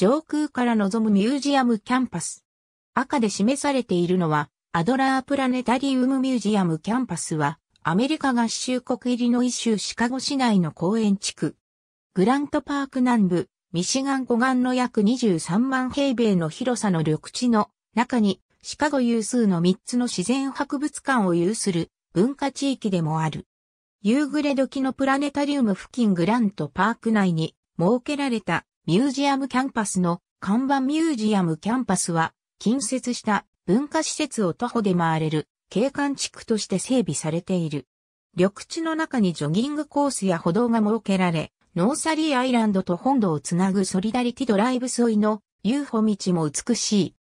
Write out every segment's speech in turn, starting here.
上空から望むミュージアムキャンパス。赤で示されているのは、アドラープラネタリウムミュージアムキャンパスは、アメリカ合衆国入りの一州シカゴ市内の公園地区。グラントパーク南部、ミシガン湖岸の約23万平米の広さの緑地の中に、シカゴ有数の3つの自然博物館を有する文化地域でもある。夕暮れ時のプラネタリウム付近グラントパーク内に設けられたミュージアムキャンパスの看板ミュージアムキャンパスは、近接した文化施設を徒歩で回れる景観地区として整備されている。緑地の中にジョギングコースや歩道が設けられ、ノーサリーアイランドと本土をつなぐソリダリティドライブ沿いの UFO 道も美しい。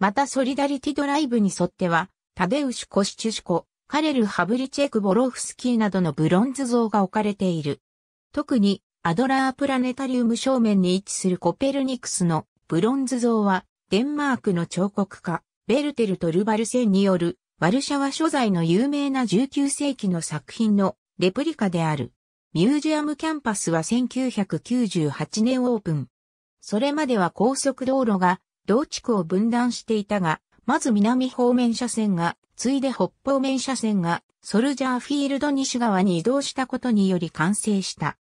またソリダリティドライブに沿っては、タデウシュ・コシチュシコ、カレル・ハブリチェク・ボロフスキーなどのブロンズ像が置かれている。特にアドラープラネタリウム正面に位置するコペルニクスのブロンズ像は、デンマークの彫刻家、ベルテルト・ルバルセンによる、ワルシャワ所在の有名な19世紀の作品のレプリカである。ミュージアムキャンパスは1998年オープン。それまでは高速道路が同地区を分断していたが、まず南方面車線が、ついで北方面車線が、ソルジャーフィールド西側に移動したことにより完成した。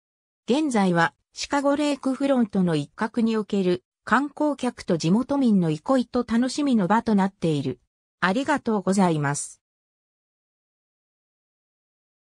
現在はシカゴレイクフロントの一角における観光客と地元民の憩いと楽しみの場となっている。ありがとうございます。